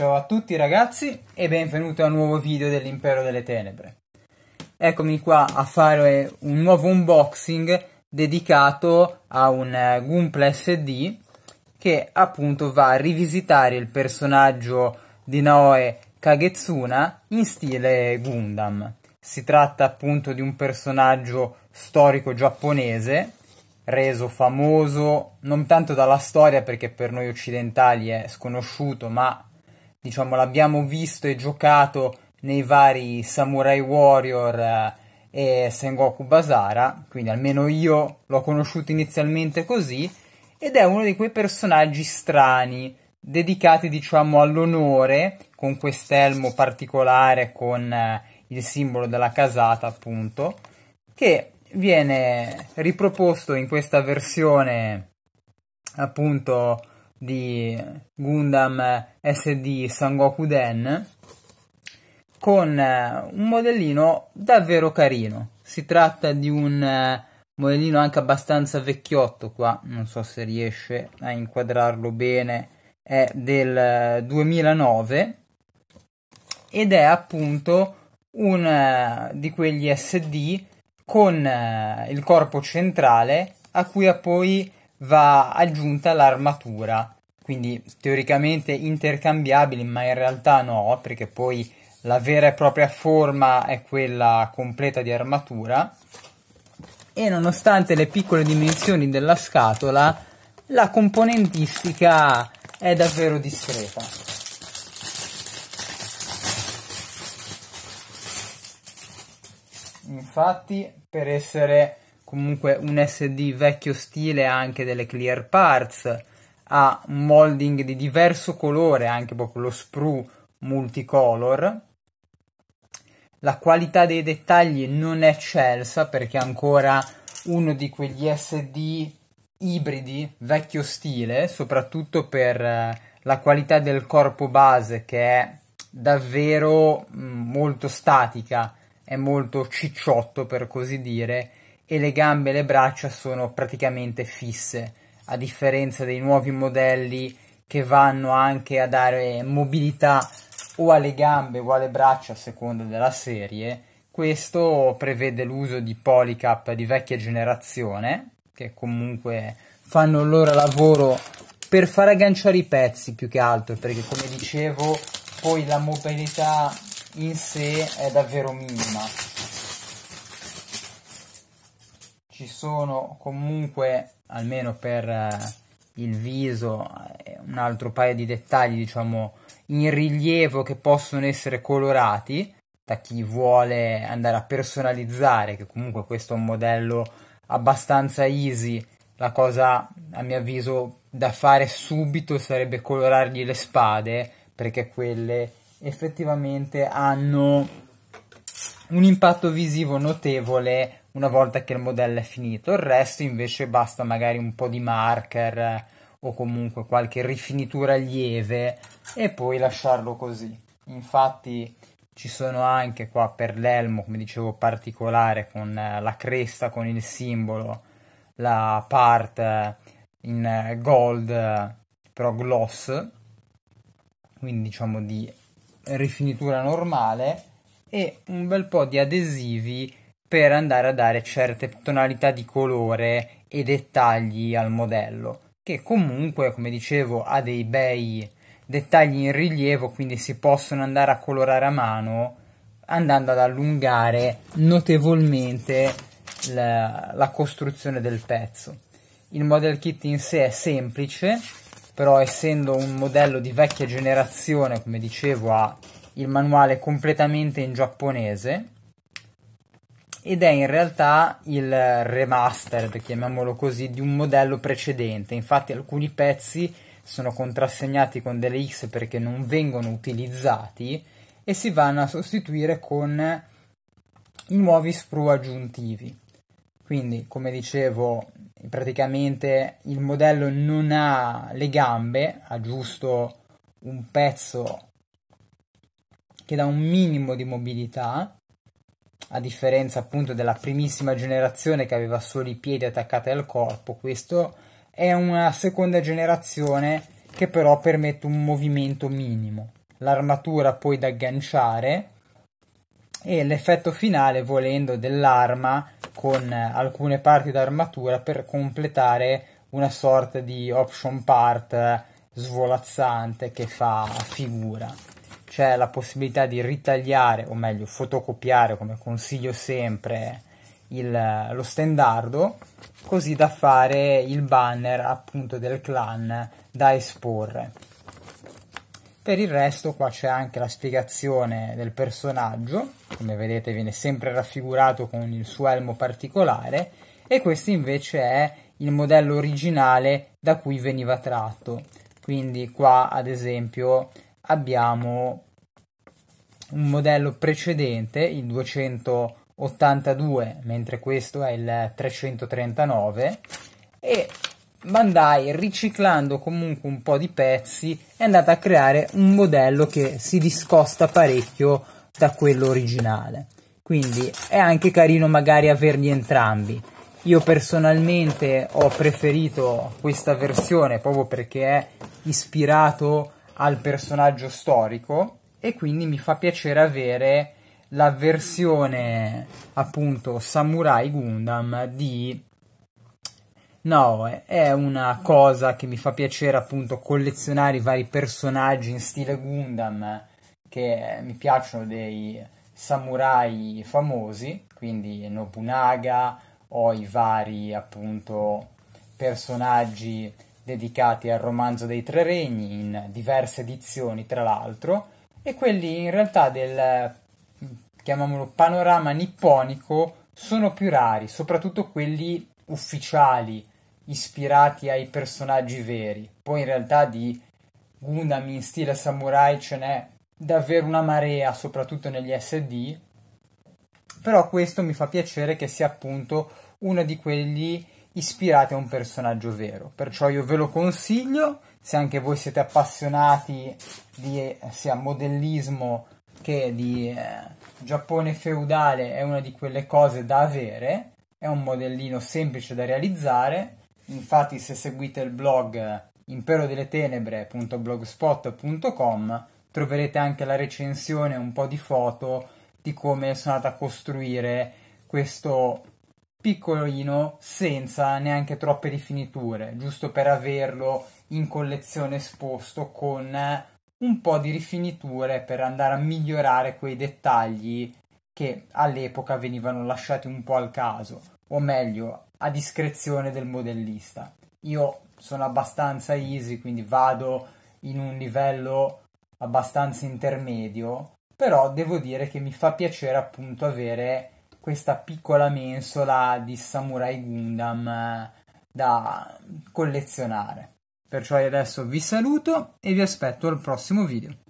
Ciao a tutti ragazzi e benvenuti a un nuovo video dell'Impero delle Tenebre. Eccomi qua a fare un nuovo unboxing dedicato a un eh, Gumple SD che appunto va a rivisitare il personaggio di Noe Kagetsuna in stile Gundam. Si tratta appunto di un personaggio storico giapponese reso famoso non tanto dalla storia perché per noi occidentali è sconosciuto ma diciamo, l'abbiamo visto e giocato nei vari Samurai Warrior eh, e Sengoku Basara, quindi almeno io l'ho conosciuto inizialmente così, ed è uno di quei personaggi strani, dedicati diciamo all'onore, con quest'elmo particolare con eh, il simbolo della casata appunto, che viene riproposto in questa versione appunto di Gundam SD Sangoku Den con eh, un modellino davvero carino. Si tratta di un eh, modellino anche abbastanza vecchiotto qua, non so se riesce a inquadrarlo bene, è del 2009 eh, ed è appunto un di quegli SD con il corpo centrale a cui ha poi va aggiunta l'armatura, quindi teoricamente intercambiabili, ma in realtà no, perché poi la vera e propria forma è quella completa di armatura. E nonostante le piccole dimensioni della scatola, la componentistica è davvero discreta. Infatti, per essere comunque un SD vecchio stile anche delle clear parts, ha un molding di diverso colore, anche proprio lo sprue multicolor. La qualità dei dettagli non è eccelsa perché è ancora uno di quegli SD ibridi vecchio stile, soprattutto per eh, la qualità del corpo base che è davvero mm, molto statica, è molto cicciotto per così dire e le gambe e le braccia sono praticamente fisse, a differenza dei nuovi modelli che vanno anche a dare mobilità o alle gambe o alle braccia a seconda della serie. Questo prevede l'uso di polycap di vecchia generazione, che comunque fanno il loro lavoro per far agganciare i pezzi più che altro, perché come dicevo poi la mobilità in sé è davvero minima ci sono comunque, almeno per eh, il viso, eh, un altro paio di dettagli, diciamo, in rilievo che possono essere colorati da chi vuole andare a personalizzare, che comunque questo è un modello abbastanza easy. La cosa, a mio avviso, da fare subito sarebbe colorargli le spade, perché quelle effettivamente hanno un impatto visivo notevole una volta che il modello è finito. Il resto invece basta magari un po' di marker eh, o comunque qualche rifinitura lieve e poi lasciarlo così. Infatti ci sono anche qua per l'elmo, come dicevo, particolare con eh, la cresta, con il simbolo, la part eh, in gold però gloss, quindi diciamo di rifinitura normale e un bel po' di adesivi per andare a dare certe tonalità di colore e dettagli al modello, che comunque, come dicevo, ha dei bei dettagli in rilievo, quindi si possono andare a colorare a mano andando ad allungare notevolmente la, la costruzione del pezzo. Il model kit in sé è semplice, però essendo un modello di vecchia generazione, come dicevo, ha il manuale completamente in giapponese ed è in realtà il remastered, chiamiamolo così, di un modello precedente. Infatti alcuni pezzi sono contrassegnati con delle X perché non vengono utilizzati e si vanno a sostituire con i nuovi sprue aggiuntivi. Quindi, come dicevo, praticamente il modello non ha le gambe, ha giusto un pezzo che dà un minimo di mobilità, a differenza appunto della primissima generazione che aveva solo i piedi attaccati al corpo, questo è una seconda generazione che però permette un movimento minimo. L'armatura poi da agganciare e l'effetto finale volendo dell'arma con alcune parti d'armatura per completare una sorta di option part svolazzante che fa figura c'è la possibilità di ritagliare o meglio fotocopiare come consiglio sempre il, lo stendardo così da fare il banner appunto del clan da esporre per il resto qua c'è anche la spiegazione del personaggio come vedete viene sempre raffigurato con il suo elmo particolare e questo invece è il modello originale da cui veniva tratto quindi qua ad esempio abbiamo un modello precedente, il 282, mentre questo è il 339 e Bandai riciclando comunque un po' di pezzi è andata a creare un modello che si discosta parecchio da quello originale. Quindi è anche carino magari averli entrambi. Io personalmente ho preferito questa versione proprio perché è ispirato al personaggio storico e quindi mi fa piacere avere la versione appunto Samurai Gundam di No, è una cosa che mi fa piacere appunto collezionare i vari personaggi in stile Gundam che mi piacciono dei samurai famosi, quindi Nobunaga, o i vari appunto personaggi dedicati al romanzo dei Tre Regni in diverse edizioni, tra l'altro, e quelli in realtà del mm, chiamiamolo panorama nipponico sono più rari, soprattutto quelli ufficiali ispirati ai personaggi veri. Poi in realtà di Gundam in stile samurai ce n'è davvero una marea, soprattutto negli SD. Però questo mi fa piacere che sia appunto uno di quelli ispirati a un personaggio vero. Perciò io ve lo consiglio, se anche voi siete appassionati di sia modellismo che di eh, Giappone feudale, è una di quelle cose da avere, è un modellino semplice da realizzare. Infatti se seguite il blog eh, imperodeletenebre.blogspot.com troverete anche la recensione, un po' di foto di come sono andata a costruire questo piccolino senza neanche troppe rifiniture, giusto per averlo in collezione esposto con un po' di rifiniture per andare a migliorare quei dettagli che all'epoca venivano lasciati un po' al caso, o meglio, a discrezione del modellista. Io sono abbastanza easy, quindi vado in un livello abbastanza intermedio, però devo dire che mi fa piacere appunto avere questa piccola mensola di Samurai Gundam eh, da collezionare. Perciò adesso vi saluto e vi aspetto al prossimo video.